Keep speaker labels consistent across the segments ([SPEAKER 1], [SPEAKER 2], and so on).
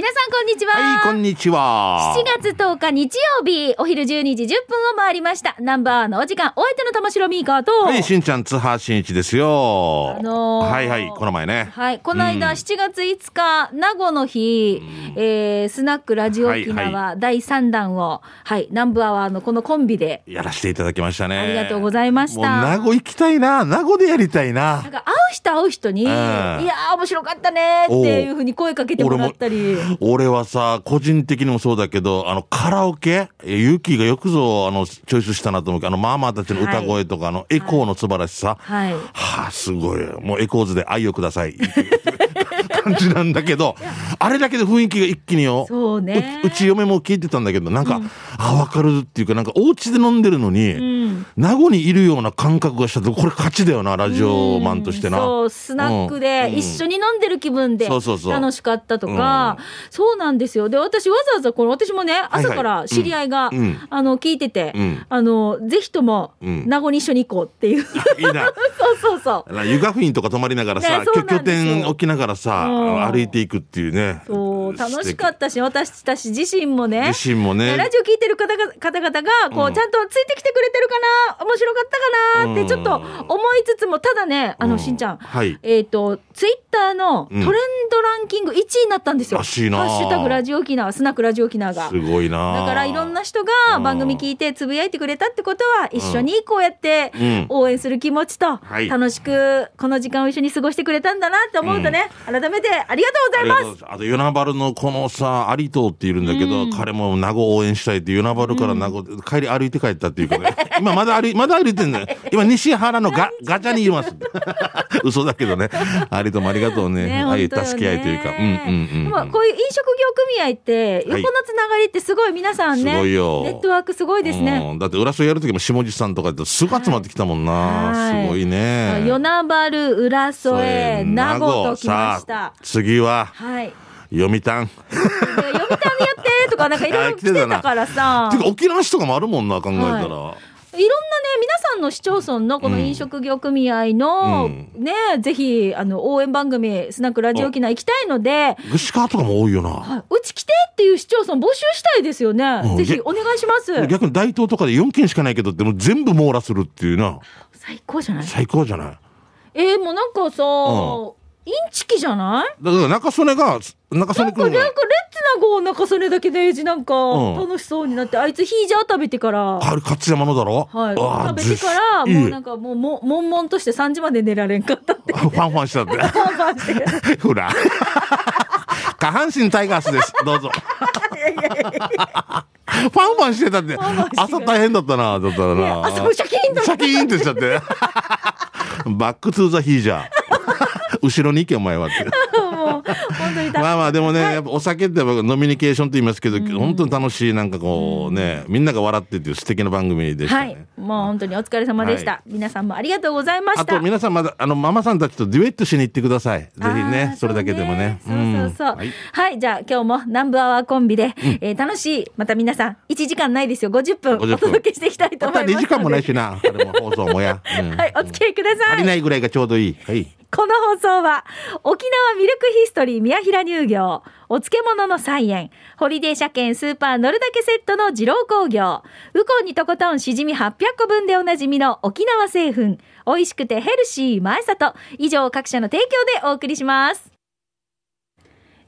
[SPEAKER 1] 皆さんこんにちは。はい、
[SPEAKER 2] こんにちは。
[SPEAKER 1] 7月10日日曜日、お昼12時10分を回りました。ナンバーのお時間、お相手の玉城ミーカーと。はい、し
[SPEAKER 2] んちゃん、津波しんいちですよ。あのー、はいはい、この前ね。はい、この間、うん、
[SPEAKER 1] 7月5日、名護の日、えー、スナックラジオ沖縄第3弾を、はい、はい、南部アワーのこのコンビで。やら
[SPEAKER 2] せていただきましたね。ありがとうございました。名護行きたいな、名護でやりたいな。な
[SPEAKER 1] んか会う人会う人に、うん、いや面白かったねっていうふうに声かけてもらったり。
[SPEAKER 2] 俺はさ、個人的にもそうだけど、あの、カラオケユーキーがよくぞ、あの、チョイスしたなと思うけど、あの、ママたちの歌声とか、はい、あの、エコーの素晴らしさ。はい。はあ、すごい。もうエコーズで愛をください。感じなんだけど、あれだけで雰囲気が一気によ。そうねう。うち嫁も聞いてたんだけど、なんか、うん、あ、わかるっていうか、なんかお家で飲んでるのに、うん、名護にいるような感覚がしたと、これ勝ちだよな、ラジオマンとしてな。そう、スナックで一緒
[SPEAKER 1] に飲んでる気分で、楽しかったとか、そうなんですよ。で、私わざわざ、この、私もね、朝から知り合いが、あの、聞いてて、あの、ぜひとも、名護に一緒に行こうっていう。いいな。そうそうそう。
[SPEAKER 2] 湯河フィンとか泊まりながらさ、拠点置きながらさ、歩いていくっていうね。
[SPEAKER 1] 楽しかったし、私たち自身もね。自身もね。ラジオ聞いてる方々が、こう、ちゃんとついてきてくれてるかな、面白かったかなって、ちょっと思いつつも、ただね、あの、しんちゃん。はい。えっと、ツイッターのトレンドランキング1位になったんですよ。らハッシュタグラジオ沖縄、スナックラジオ沖縄が。す
[SPEAKER 2] ごいな。だから、い
[SPEAKER 1] ろんな人が番組聞いて、つぶやいてくれたってことは、一緒にこうやって応援する気持ちと、楽しくこの時間を一緒に過ごしてくれたんだなって思うとね、改めてありがとうございます。
[SPEAKER 2] あと、与那原のこのさ、有藤っているんだけど、うん彼も名護応援したいって、与那原から名護、帰り歩いて帰ったっていうかね。今まだ歩い、まだ歩いてんだよ。今西原のガ、ガチャにいます。嘘だけどね。有藤もありがとうね。ね愛、本当よ助け合いというか。うんうんう
[SPEAKER 1] ん。まあこういう飲食業組合って横のつながりってすごい皆さんね、すごいよネットワークすごいですね。うん
[SPEAKER 2] だって浦添やるときも下地さんとかってすぐ集まってきたもんな、はいすごいね与
[SPEAKER 1] 那原、浦添、名護ときましさあ。
[SPEAKER 2] 次ははい。読谷。読谷
[SPEAKER 1] やってとか、なんかいろいろ来てたからさ。ていうか、沖縄市と
[SPEAKER 2] かもあるもんな、考えたら。はい
[SPEAKER 1] いろんなね、皆さんの市町村のこの飲食業組合の、うん、ね、ぜひ、あの、応援番組、スナックラジオ沖縄行きたいので。
[SPEAKER 2] 具志川とかも多いよな、
[SPEAKER 1] うち来てっていう市町村募集したいですよね。うん、ぜひお願いします。
[SPEAKER 2] 逆に大東とかで4件しかないけど、でも全部網羅するっていうな。
[SPEAKER 1] 最高じゃない
[SPEAKER 2] 最高じゃない。
[SPEAKER 1] えー、もうなんかさ、うんインチキじゃない
[SPEAKER 2] だから中曽根が中曽根君なんかなんかレッ
[SPEAKER 1] ツな号中曽根だけでじなんか楽しそうになって、あいつヒージャー食べてからあ
[SPEAKER 2] れ勝山のだろはい食べてからもうなん
[SPEAKER 1] かもうもんもんとして3時まで寝られんかったって
[SPEAKER 2] ファンファンしたってファンフ
[SPEAKER 1] ァンし
[SPEAKER 2] てほら下半身タイガースですどうぞフ
[SPEAKER 1] ァンファンしてたって
[SPEAKER 2] 朝大変だったなだったな、朝もシャキーンとシャキーンってしちゃって バックトゥーザヒージャー後ろに行けお前はって
[SPEAKER 1] もう本当にまあま
[SPEAKER 2] あでもね、はい、やっぱお酒って僕ノミニケーションと言いますけど、うん、本当に楽しいなんかこうねみんなが笑ってっていう素敵な番組でした、ね、は
[SPEAKER 1] いもう本当にお疲れ様でした、はい、皆さんもありがとうございましたあと皆
[SPEAKER 2] さんまだあのママさんたちとデュエットしに行ってくださいぜひねそれだけでもねそうそうそ
[SPEAKER 1] う、うん、はい、はい、じゃあ今日も南部アワーコンビで、うん、えー、楽しいまた皆さん1時間ないですよ50分お届けしていきたいと思いますまた2時間も
[SPEAKER 2] ないしなあれも放送もや、うん、
[SPEAKER 1] はいお付き合いください足りない
[SPEAKER 2] ぐらいがちょうどいいはい
[SPEAKER 1] この放送は、沖縄ミルクヒストリー宮平乳業、お漬物の菜園、ホリデー車検スーパー乗るだけセットの二郎工業、ウコンにとことんしじみ800個分でおなじみの沖縄製粉、美味しくてヘルシー前里、以上各社の提供でお送りします。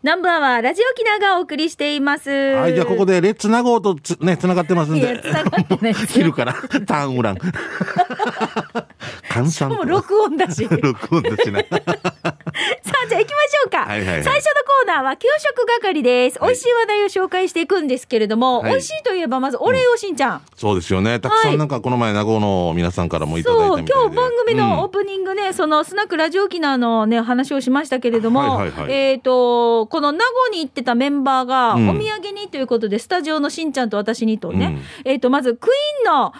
[SPEAKER 1] ナンバーはラジオキナがお送りしています。はい、じゃあここ
[SPEAKER 2] でレッツナゴーとつ、ね、繋がってますんで。いや、繋がってない。昼 から、ターンウラン。換算。しかも
[SPEAKER 1] 録音だし。録音だしな。さ じゃあ行きましょうか。はいはいはい最初のコーナーは給食係です。美味しい話題を紹介していくんですけれども、はい美味しいといえばまずお礼をしんちゃん。
[SPEAKER 2] そうですよね。たくさんなんかこの前、名護の皆さんからもいただ
[SPEAKER 1] いそたうみたいで。今日番組のオープニングね、そのスナックラジオ機能のね話をしましたけれども、はいはいはいえっ、とこの名護に行ってたメンバーがお土産にということで、スタジオのしんちゃんと私にとね、うんえっ、とまずクイーンのミ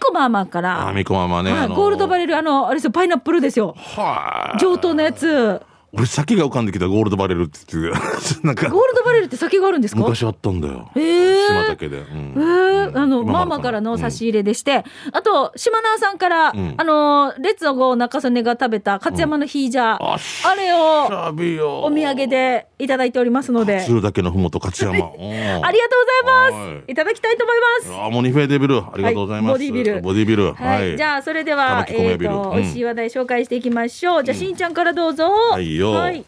[SPEAKER 1] ーコマーマからあ、
[SPEAKER 2] ら、みこママね。はい
[SPEAKER 1] ゴールドバレルあのあれですよパイナップルですよ。はあ上等のやつ
[SPEAKER 2] 俺酒が浮かんできたゴールドバレルって言って なんかゴー
[SPEAKER 1] ルドバレルって酒があるんですか昔
[SPEAKER 2] あったんだよ、
[SPEAKER 1] えー、島だけで、うん、えー、うん、あのママからの差し入れでして、うん、あと島縄さんから、うん、あのレッツゴー中曽根が食べた勝山のヒージャー、あれ
[SPEAKER 2] をお
[SPEAKER 1] 土産でいただいておりますので
[SPEAKER 2] 鶴だのふもと勝山ありがとうご
[SPEAKER 1] ざいますいただきたいと思いますあ
[SPEAKER 2] モニフェデビルありがとうございます、はい、ボディビルボディビル、はい、はい、じ
[SPEAKER 1] ゃあそれではえっ、ー、と美味しい話題紹介していきましょう、じゃあしんちゃんからどうぞ、はいよよ。はい、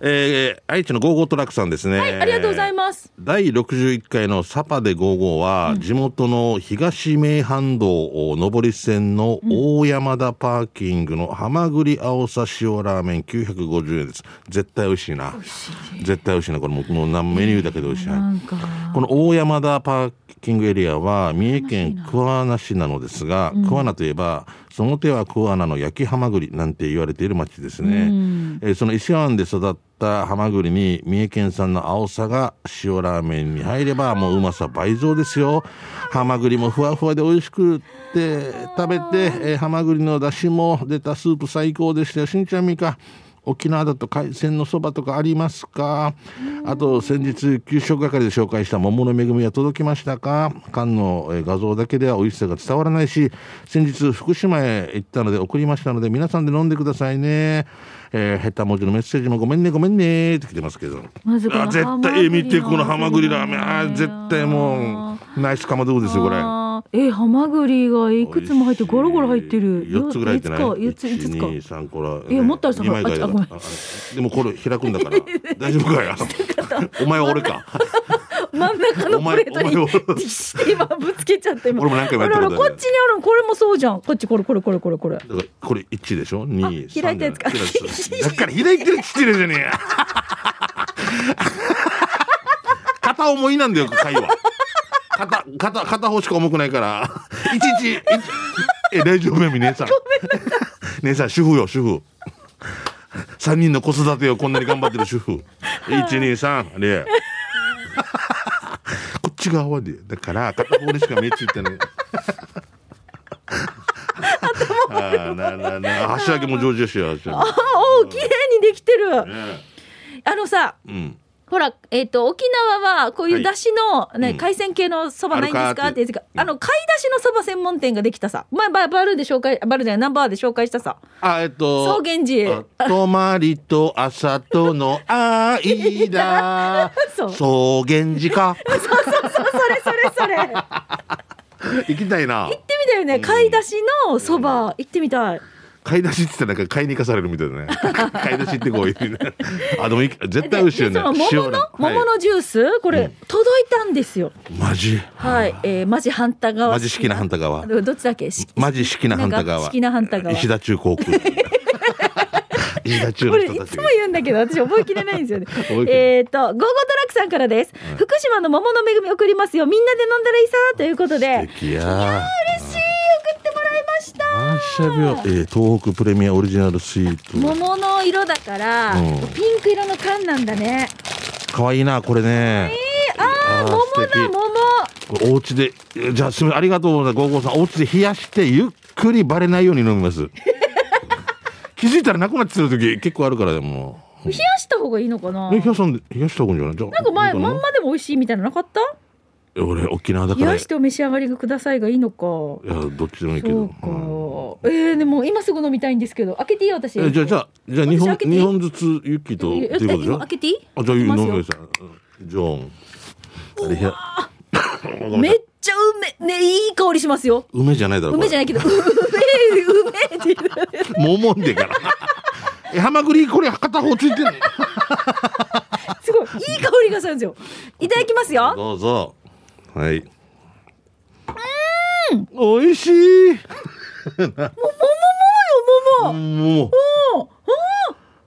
[SPEAKER 2] えー、愛知のゴーゴートラックさんですね。はい、ありがとうございます。第六十一回のサパでゴーゴーは、うん、地元の東名阪道上り線の大山田パーキングのハマグリ青さ塩ラーメン九百五十円です。絶対美味しいな。い絶対美味しいな。これももうメニューだけで美味しい。この大山田パーキングエリアは三重県桑名市なのですが、うん、桑名といえば、うんその手は桑穴の焼きハマグリなんて言われている町ですね、えその石湾で育ったハマグリに三重県産の青さが塩ラーメンに入ればもううまさ倍増ですよハマグリもふわふわで美味しくて食べて、えハマグリの出汁も出たスープ最高でしたよ。しんちゃんみか沖縄だと海鮮のそばとかありますかあと先日給食係で紹介した桃の恵みは届きましたか缶の画像だけでは美味しさが伝わらないし先日福島へ行ったので送りましたので皆さんで飲んでくださいねえー、下手文字のメッセージもごめんねごめんねって来てますけど、
[SPEAKER 1] ま、絶対見てこのハマグリラーメン
[SPEAKER 2] あ絶対もうナイスかまどですよこれ。
[SPEAKER 1] えハマグリがいくつも入ってゴロゴロ入ってる。四つぐらい入ってない。つ五
[SPEAKER 2] つか。三個ら。もったらさ、ああごいでもこれ開くんだから 大丈夫かよ。お前は俺か。
[SPEAKER 1] 真ん中のプレートに今ぶつけちゃって今俺も何回もやっこるこっちにあるこれもそうじゃんこっちこれこれこれこれこれ
[SPEAKER 2] これでしょ二開
[SPEAKER 1] いたやつかだ か
[SPEAKER 2] ら開いてるてるじゃねえ 片思いなんだよ会話肩、肩、片方しか重くないから。いちいち、え、大丈夫やみ、姉さん。姉さん、主婦よ、主婦。3人の子育てをこんなに頑張ってる主婦。123、あ こっち側で。だから、片方でしか目ついてない。ああ、ななな、足上げも上手やし、足上げ。あ
[SPEAKER 1] おお、綺麗にできてる。ね、あのさ、うん。ほら、えっ、ー、と、沖縄はこういうだしの、ね、はい、海鮮系のそばないんですか、うん、って言って、あの、買い出しのそば専門店ができたさ。まあ、ババルで紹介、バルじゃない、ナンバーで紹介したさ。
[SPEAKER 2] あ、えっと、草原寺。泊まりと朝との
[SPEAKER 1] 間。そ
[SPEAKER 2] う草原寺か。
[SPEAKER 1] そうそうそう、それそれそれ。
[SPEAKER 2] 行きたいな。行っ
[SPEAKER 1] てみたよね。買い出しのそば、行ってみたい。
[SPEAKER 2] 買い出しって言ったらなんか買いに行かされるみたいなね 買い出しってこういう、あでも絶対美味しいよね桃の桃の
[SPEAKER 1] ジュースこれ、うん、届いたんですよマジはい、えー、マジ反対側マジ式な反
[SPEAKER 2] 対側どっちだっけマジ式な反対側式
[SPEAKER 1] な反対側石
[SPEAKER 2] 田中航空飯田中の人いつも
[SPEAKER 1] 言うんだけど、私覚えきれないんですよね。えっと、ゴーゴートラックさんからです。うん、福島の桃の恵み送りますよ。みんなで飲んだらいいさということで。
[SPEAKER 2] 素敵や。いやました。えー、東北プレミアオリジナルスイート。
[SPEAKER 1] 桃の色だから、うん、ピンク色の缶なんだね。
[SPEAKER 2] 可愛いなこれね。えー、ああ桃だ桃。お家でじゃあすみありがとうございますゴーゴーさんお家で冷やしてゆっくりバレないように飲みます。気づいたらなくなってる時結構あるからでも。
[SPEAKER 1] 冷やした方がいいのかな。冷や
[SPEAKER 2] した冷やした方がいいんじゃない。なんか前まんま
[SPEAKER 1] でも美味しいみたいななかった？
[SPEAKER 2] 俺沖縄だから冷やして
[SPEAKER 1] お召し上がりくださいがいいのか
[SPEAKER 2] いやどっちでもいいけど、
[SPEAKER 1] うん、えー、でも今すぐ飲みたいんですけど開けていいよ私、えー、じゃじ
[SPEAKER 2] ゃじゃあ日本日本ずつユキとっていうことじゃ開けていい
[SPEAKER 1] あじゃあ飲んでくだ
[SPEAKER 2] さジョンあれやめっ
[SPEAKER 1] ちゃ梅ねいい香りしますよ
[SPEAKER 2] 梅じゃないだろ梅じ
[SPEAKER 1] ゃないけど 梅梅ってももんでからえハマグリこれ片方ついてる すごいいい香りがするんですよいただきますよ
[SPEAKER 2] どうぞはい。
[SPEAKER 1] うん。おいしい。も
[SPEAKER 2] ももも
[SPEAKER 1] よもも。も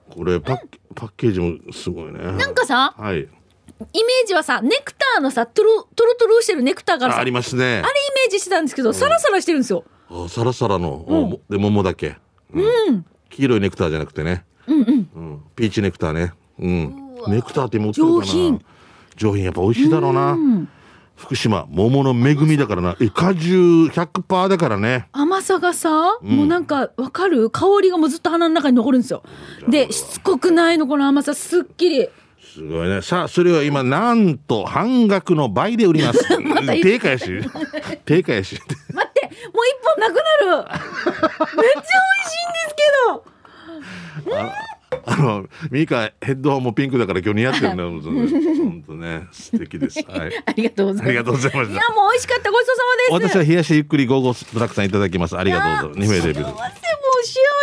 [SPEAKER 2] お。これパッ、うん、パッケージもすごいね。なんかさ。はい。イメ
[SPEAKER 1] ージはさネクターのさトロトロトロしてるネクターがありますねあれイメージしてたんですけど、うん、サラサラしてるんですよ
[SPEAKER 2] あサラサラの、うん、で桃だけ、うん、うん、黄色いネクターじゃなくてね、うんうんうん、ピーチネクターね、うん、ネクターって持ってるかな上品やっぱ美味しいだろうな、うん福島桃の恵みだからなえ果汁100%だからね
[SPEAKER 1] 甘さがさ、うん、もうなんかわかる香りがもうずっと鼻の中に残るんですよでしつこくないのこの甘さすっきり
[SPEAKER 2] すごいねさあそれを今なんと半額の倍で売ります定 価やし定 価やし待
[SPEAKER 1] ってもう一本なくなる めっちゃ美味しいんです
[SPEAKER 2] けどあの、ミカヘッドホンもピンクだから今日似合ってるんだよ、
[SPEAKER 1] 本当ね、素敵です。はい。ありがとうございます。ありがとうございましいやもう美味しかったごちそうさまです私は冷や
[SPEAKER 2] しゆっくり午後ブラックさんいただきます。ありがとうございます。2名レビュ幸せも
[SPEAKER 1] う幸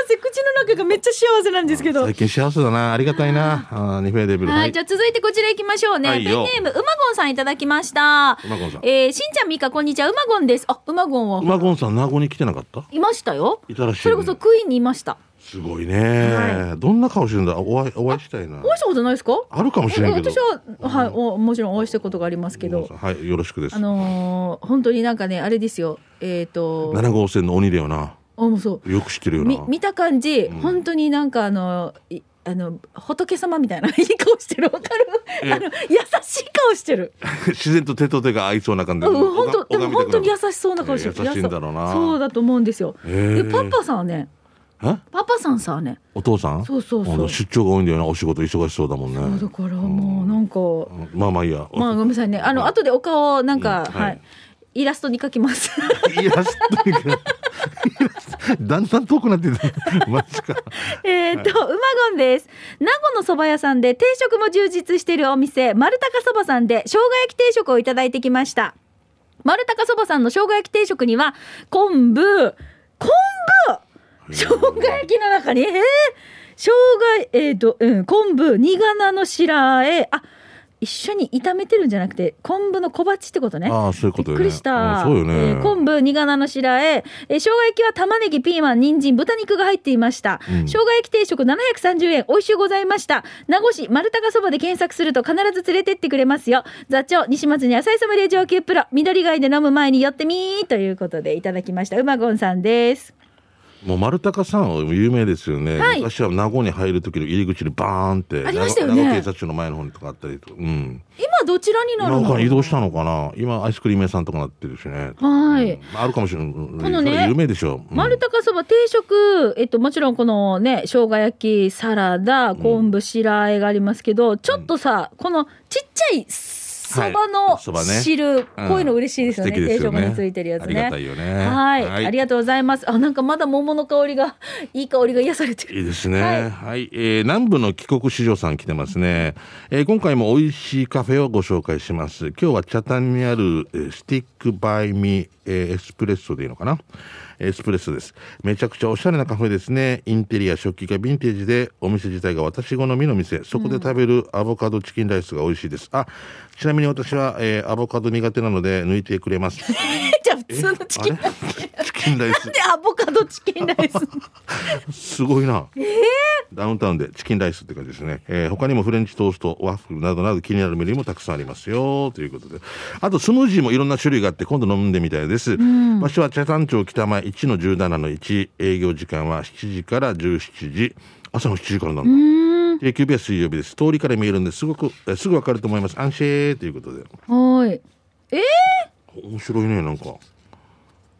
[SPEAKER 1] せ口の中がめっちゃ幸せなんですけど最
[SPEAKER 2] 近幸せだな。ありがたいな。あー二名デビュー。はい、
[SPEAKER 1] じゃあ続いてこちら行きましょうね。はペンいネーム、うまごんさんいただきました。うまごんさんえしんちゃん、みか、こんにちは。うまごんです。あ、うまごんは。馬
[SPEAKER 2] ゴンさん、名古屋に来てなかった
[SPEAKER 1] いましたよ。いたらしいそれこそクイーンにいました。
[SPEAKER 2] すごいね、はい、どんな顔してるんだお会いお会いしたいなお
[SPEAKER 1] 会いしたことないですかあるかもしれない私は、はい、おもちろんお会いしたことがありますけど
[SPEAKER 2] はいよろしくですあ
[SPEAKER 1] のー、本当になんかねあれですよえっ、ー、と七号
[SPEAKER 2] 線の鬼だよなあもうそうよく知ってるよな見
[SPEAKER 1] た感じ、うん、本当になんかあのあの仏様みたいな いい顔してるわかるあの優しい顔してる
[SPEAKER 2] 自然と手と手が合いそうな感じ、うん、本当でも本当に
[SPEAKER 1] 優しそうな顔してる、えー、優しいんだろうなそうだと思うんですよ、
[SPEAKER 2] えー、でパパ
[SPEAKER 1] さんはねパパさんさね
[SPEAKER 2] お父さんそうそうそう出張が多いんだよなお仕事忙しそうだもんね
[SPEAKER 1] だからもうなんか、う
[SPEAKER 2] ん、まあまあいいやま
[SPEAKER 1] あごめんなさいねあの後でお顔なんか、うん、はい、はい、イラストに描きます
[SPEAKER 2] イラストにだんだん遠くなってた。マジか。
[SPEAKER 1] えっと、馬ゴンです。名護の蕎麦屋さんで定食も充実しているお店、丸高蕎麦さんで生姜焼き定食をいただいてきました。丸高蕎麦さんの生姜焼き定食には、昆布、昆布生姜焼きの中にえー、生姜えっ、ー、と、うん、昆布煮がなの白あえあ一緒に炒めてるんじゃなくて昆布の小鉢ってことねあそういうこと、ね、びっくりした、うよねえー、昆布苦菜の白あええー、生姜焼きは玉ねぎピーマン人参豚肉が入っていました、うん、生姜焼き定食730円美味しゅうございました名護市丸高そばで検索すると必ず連れてってくれますよ座長西松に浅井様ム上級プロ緑貝で飲む前に寄ってみということでいただきましたうまごんさんです
[SPEAKER 2] もう丸高さん有名ですよね、はい、昔は名護に入る時の入り口にバーンってありましたよね警察署の前の方にとかあったりと、うん、
[SPEAKER 1] 今どちらになるの移
[SPEAKER 2] 動したのかな今アイスクリーム屋さんとかなってるしね
[SPEAKER 1] はい、うん、
[SPEAKER 2] あるかもしれないのね有名でしょ、うん、
[SPEAKER 1] 丸高そば定食、えっと、もちろんこのね生姜焼きサラダ昆布白あえがありますけど、ちょっとさ、このちっちゃいそばの汁、はいね、こういうの嬉しいですよね。定食についてるやつね。ありがたいよね。
[SPEAKER 2] はい。はい、ありが
[SPEAKER 1] とうございます。あ、なんかまだ桃の香りが、いい香りが癒されてる。
[SPEAKER 2] いいですね。はい、はい、えー、南部の帰国子女さん来てますね。えー、今回も美味しいカフェをご紹介します。今日は北谷にある、えスティックバイミ、えエスプレッソでいいのかな。エスプレッソです。めちゃくちゃおしゃれなカフェですね。インテリア、食器がヴィンテージで、お店自体が私好みの店。そこで食べるアボカドチキンライスが美味しいです。あ、ちなみに私は、えー、アボカド苦手なので抜いてくれます。
[SPEAKER 1] じゃあ普通のチキンライス。チ
[SPEAKER 2] キンライス。で
[SPEAKER 1] アボカドチキンライス。す
[SPEAKER 2] ごいな。ええー、ダウンタウンでチキンライスって感じですね。えー、他にもフレンチトースト、ワッフルなどなど気になるメニューもたくさんありますよということで。あとスムージーもいろんな種類があって今度飲んでみたいです。うん、場所は茶山町北前1の17の1。営業時間は7時から17時。朝の7時からなんだ。定休日は水曜日です通りから見えるんですごくえすぐわかると思います安心ということで
[SPEAKER 1] はいええ
[SPEAKER 2] ー、面白いねなんか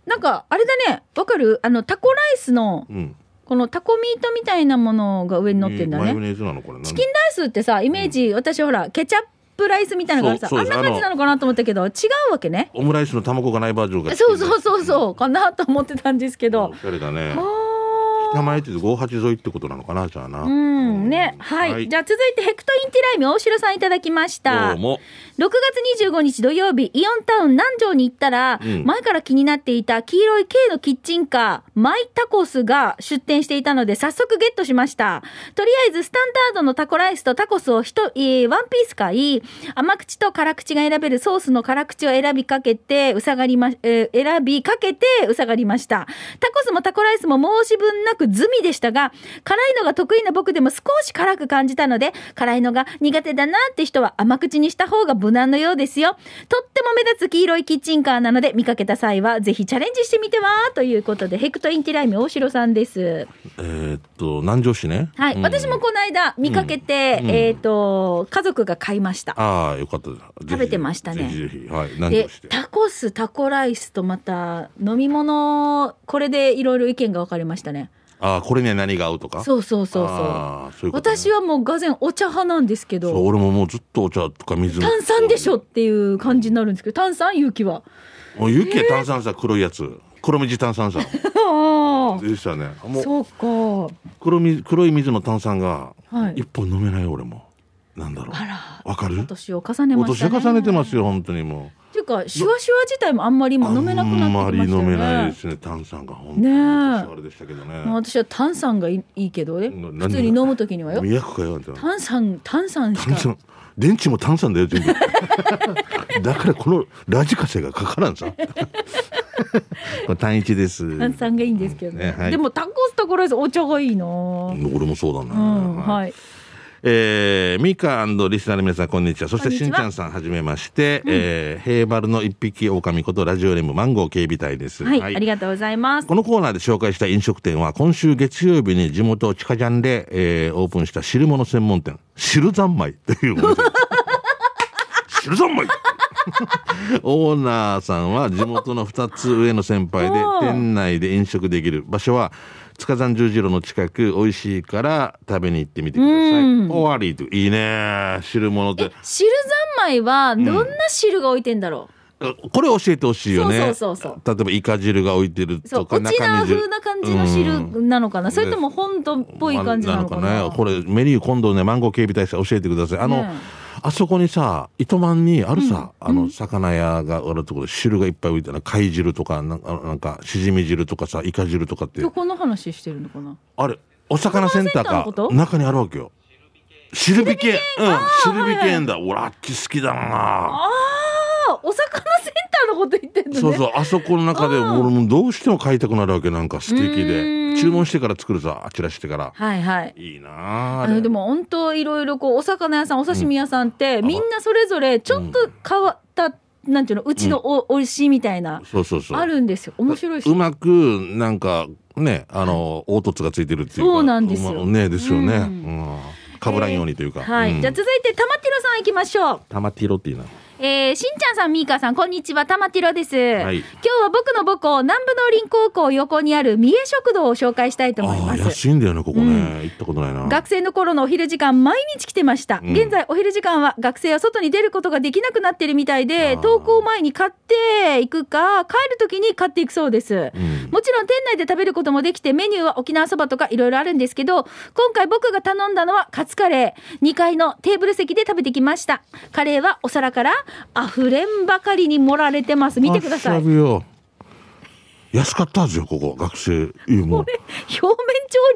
[SPEAKER 1] なんかあれだねわかるあのタコライスの、うんこのタコミートみたいなものが上に乗ってんだね。
[SPEAKER 2] ー、チキ
[SPEAKER 1] ンライスってさ、イメージ、うん、私ほら、ケチャップライスみたいなのがあさ、あんな感じなのかなと思ったけど、違うわけね。
[SPEAKER 2] オムライスの卵がないバージョンが、そうそ
[SPEAKER 1] うそうそう、かなと思ってたんですけど。お
[SPEAKER 2] しゃれだね。は名前って58沿いってことなのかなじゃあなう
[SPEAKER 1] んねはい、はい、じゃあ続いてヘクトインティライミ大城さんいただきましたどうも6月25日土曜日、イオンタウン南城に行ったら、うん、前から気になっていた黄色い K のキッチンカー、マイタコスが出店していたので、早速ゲットしました。とりあえず、スタンダードのタコライスとタコスを一、えー、ワンピース買い、甘口と辛口が選べるソースの辛口を選びかけて、うさがりま、えー、選びかけて、うさがりました。タコスもタコライスも申し分なく済みでしたが、辛いのが得意な僕でも少し辛く感じたので、辛いのが苦手だなって人は甘口にした方が無難のようですよ。とっても目立つ黄色いキッチンカーなので、見かけた際はぜひチャレンジしてみてはということで、ヘクトインティライム大城さんです。え
[SPEAKER 2] ー、っと、南城市ね。はい、うん、私
[SPEAKER 1] もこの間見かけて、うん、えー、っと、家族が買いました。
[SPEAKER 2] ああ、よかった
[SPEAKER 1] 食べてましたね。ぜひぜ
[SPEAKER 2] ひはい、で、
[SPEAKER 1] タコス、タコライスとまた飲み物、これでいろいろ意見が分かれましたね。
[SPEAKER 2] あこれには何が合うとかそうそうそうそう、ね、私
[SPEAKER 1] はもうがぜんお茶派なんですけど
[SPEAKER 2] 俺ももうずっとお茶とか水炭
[SPEAKER 1] 酸でしょっていう感じになるんですけど炭酸勇気は
[SPEAKER 2] 勇気は炭酸さ黒いやつ黒水炭酸さ でしたね
[SPEAKER 1] そうか
[SPEAKER 2] 黒み黒い水の炭酸が一本飲めない俺も、はい、なんだろうわかる
[SPEAKER 1] 年を重ねました、ね、年を重ね
[SPEAKER 2] てますよ本当にもう
[SPEAKER 1] っていうかシュワシュワ自体もあんまり今飲めなくなってきましたよねあんまり飲めないで
[SPEAKER 2] すね炭酸が
[SPEAKER 1] 本当に私あれでしたけどね、ね、私は炭酸がいいいいけどね普通に飲む時にはよ炭酸炭酸しか
[SPEAKER 2] 電池も炭酸だよ全部 だからこのラジカセがかからんさ 単一です炭
[SPEAKER 1] 酸がいいんですけどねうんねはい、でもタコスところですお茶がいいな俺もそうだね、うん、はい
[SPEAKER 2] えー、ミカリスナーの皆さんこんにちはそしてしんちゃんさんはじめまして、うん、えー、ヘーバルの一匹狼ことラジオネームマンゴー警備隊です、はい、はい、あり
[SPEAKER 1] がとうございます
[SPEAKER 2] このコーナーで紹介した飲食店は今週月曜日に地元チカジャンで、えー、オープンした汁物専門店汁三昧という 汁三昧オーナーさんは地元の2つ上の先輩で店内で飲食できる場所は塚山十字路の近く美味しいから食べに行ってみてください終わりといいね汁物で。
[SPEAKER 1] 汁三昧はどんな汁が置いてんだろ
[SPEAKER 2] う、うん、これ教えてほしいよねそうそうそう例えばイカ汁が置いてるとかそうこちら風な感じの汁
[SPEAKER 1] なのかな、それとも本当っぽい感じなのかな
[SPEAKER 2] これメリー今度ねマンゴー警備大使教えてくださいあの、ねあそこにさ糸満にあるさ、うん、あの魚屋があるところで汁がいっぱい浮いてる貝汁とかなんかなんかしじみ汁とかさイカ汁とかってど
[SPEAKER 1] この話してるのかな
[SPEAKER 2] あれお魚センターか中にあるわけよ汁引きうん汁引き園だ俺あっち好きだなあ
[SPEAKER 1] あ、お魚センターターのこと言ってんの、ね、そうそう
[SPEAKER 2] あそこの中で俺もどうしても買いたくなるわけなんか素敵で注文してから作るさあちらしてから
[SPEAKER 1] はいはいいい
[SPEAKER 2] なあで
[SPEAKER 1] も本当いろいろこうお魚屋さんお刺身屋さんって、みんなそれぞれちょっと変わったなんていうのうちのお、うん、美味しいみたいな
[SPEAKER 2] そうそうそうあ
[SPEAKER 1] るんですよ面白いしう
[SPEAKER 2] まくなんかねあの凹凸がついてるっていうかそうなんですよ、ま、ねですよね、うん、うん、かぶらんようにというか、えー、はい、じゃあ
[SPEAKER 1] 続いて玉ティロさんいきましょう
[SPEAKER 2] 玉ティロっていうな
[SPEAKER 1] えー、しんちゃんさん、みーかさん、こんにちは、たまてろです、はい、今日は僕の母校、南部農林高校横にある三重食堂を紹介したいと思いま
[SPEAKER 2] す。しいんだよね、ここね、うん、行ったことないな。
[SPEAKER 1] 学生の頃のお昼時間、毎日来てました。うん、現在、お昼時間は学生は外に出ることができなくなってるみたいで、登校前に買っていくか、帰るときに買っていくそうです、うん、もちろん店内で食べることもできて、メニューは沖縄そばとかいろいろあるんですけど、今回僕が頼んだのはカツカレー。2階のテーブル席で食べてきました。カレーはお皿から、あふれんばかりに盛られてます見てください
[SPEAKER 2] 安かったはずよここ学生表面張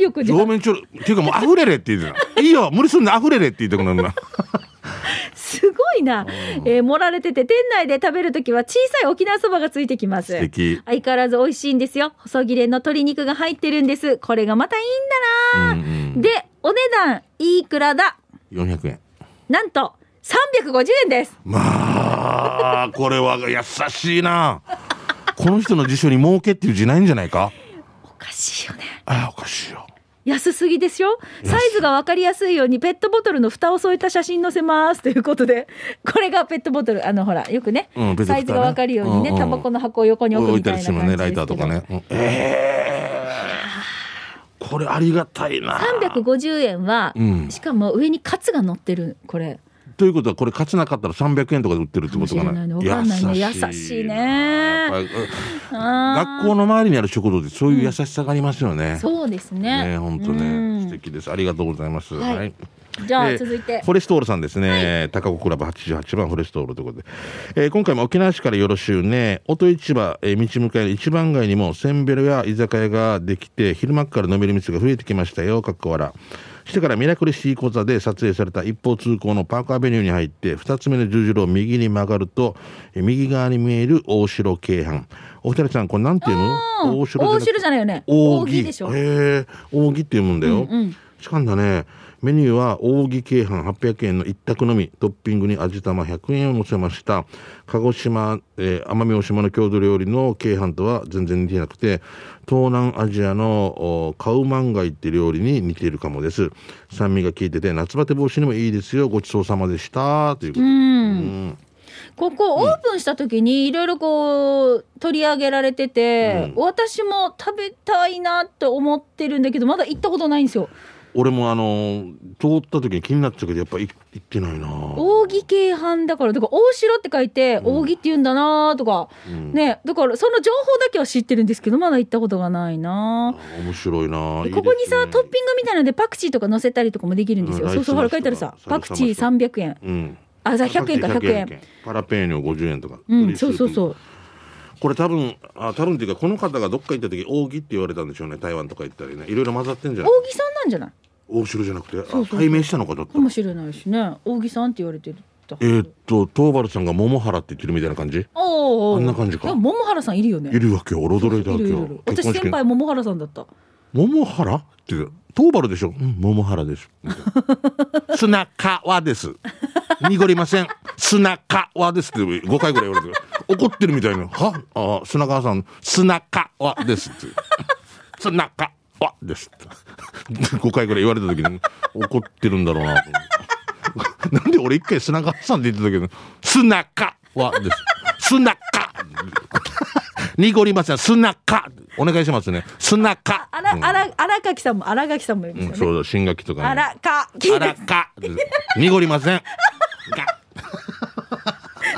[SPEAKER 1] 力表面張力っていうかもう溢れれって言う
[SPEAKER 2] じゃんいいよ無理すんな溢れれって言いたくなるな
[SPEAKER 1] すごいな、えー、盛られてて店内で食べる時は小さい沖縄そばがついてきます相変わらず美味しいんですよ細切れの鶏肉が入ってるんですこれがまたいいんだな、うんうん、でお値段いくらだ4 0円なんと350円です
[SPEAKER 2] まあこれは優しいなこの人の辞書に儲けっていう字ないんじゃないか
[SPEAKER 1] おかしいよ
[SPEAKER 2] ねあおかしいよ
[SPEAKER 1] 安すぎですよサイズが分かりやすいようにペットボトルの蓋を添えた写真載せますということでこれがペットボトルあのほらよくねうん、サイズが分かるようにね、タバコの箱を横に置くみたいなね、ライターとか
[SPEAKER 2] ね、うん、えー、これありがたいな
[SPEAKER 1] 350円は、うん、しかも上にカツが乗ってるこれ
[SPEAKER 2] ということはこれ勝ちなかったら300円とかで売ってるってことかなな
[SPEAKER 1] 優しいね学校の
[SPEAKER 2] 周りにある食堂でそういう優しさがありますよね、うん、そ
[SPEAKER 1] うですねね本当ね素
[SPEAKER 2] 敵ですありがとうございます、はい、はい
[SPEAKER 1] じゃあ続いて、えー、フ
[SPEAKER 2] ォレストールさんですね、はい、高子クラブ88番フォレストールということで、えー、今回も沖縄市からよろしゅうね音市場、えー、道向かいの一番街にもせんべろや居酒屋ができて昼間から飲める店が増えてきましたよかっこわらしてからミラクルシーコザで撮影された一方通行のパークアベニューに入って2つ目の十字路を右に曲がると右側に見える大城京阪お二人さんこれなんていうの大城大城じゃ
[SPEAKER 1] ないよね扇でしょへ
[SPEAKER 2] 扇っていうもんだよ、うんうん、しかんだねメニューは扇京阪800円の一択のみトッピングに味玉100円を乗せました鹿児島、えー、奄美大島の郷土料理の京阪とは全然似てなくて東南アジアのカウマンガイって料理に似ているかもです酸味が効いてて夏バテ防止にもいいですよごちそうさまでしたとい
[SPEAKER 1] うことうんここオープンした時にいろいろこう取り上げられてて、うん、私も食べたいなと思ってるんだけどまだ行ったことないんですよ
[SPEAKER 2] 俺もあの通った時に気になっちゃうけどやっぱ行ってないな
[SPEAKER 1] 扇形版だからだから大城って書いて扇って言うんだなとか、うん、ねだからその情報だけは知ってるんですけどまだ行ったことがないな
[SPEAKER 2] 面白いな、ここにさ
[SPEAKER 1] トッピングみたいなのでパクチーとか乗せたりとかもできるんですよ、うん、そうそうほら書いてあるさパクチー300円、うん、あじゃあ100円か100円
[SPEAKER 2] パラペーニョ50円とか、
[SPEAKER 1] うん、そうそうそう
[SPEAKER 2] これ多分あ多分っていうかこの方がどっか行った時扇って言われたんでしょうね台湾とか行ったりねいろいろ混ざってんじゃない
[SPEAKER 1] 扇さんなんじゃない
[SPEAKER 2] 大城じゃなくてそうそう解明したのかだったか
[SPEAKER 1] もしれないしね扇さんって言われてる。
[SPEAKER 2] えー、っと東原さんが桃原って言ってるみたいな感じ
[SPEAKER 1] おあんな感じか桃原さんいるよねい
[SPEAKER 2] るわけよ俺驚いたわけよ私先輩
[SPEAKER 1] 桃原さんだった
[SPEAKER 2] 桃原っていう。トーバルでしょ、うん、桃原です 砂川です濁りません砂川ですって5回ぐらい言われて怒ってるみたいな「はあ砂川さん砂川です」って「砂川です」って5回ぐらい言われた時に怒ってるんだろうななんで俺一回砂川さんって言ってたけど、砂川です。砂川濁りません。砂川お願いしますね。砂か。あ
[SPEAKER 1] ら、あら、荒垣さんも、荒垣さんもいますよね。そうだ、
[SPEAKER 2] 新学期とか、ね。荒
[SPEAKER 1] か。荒
[SPEAKER 2] か。濁りません。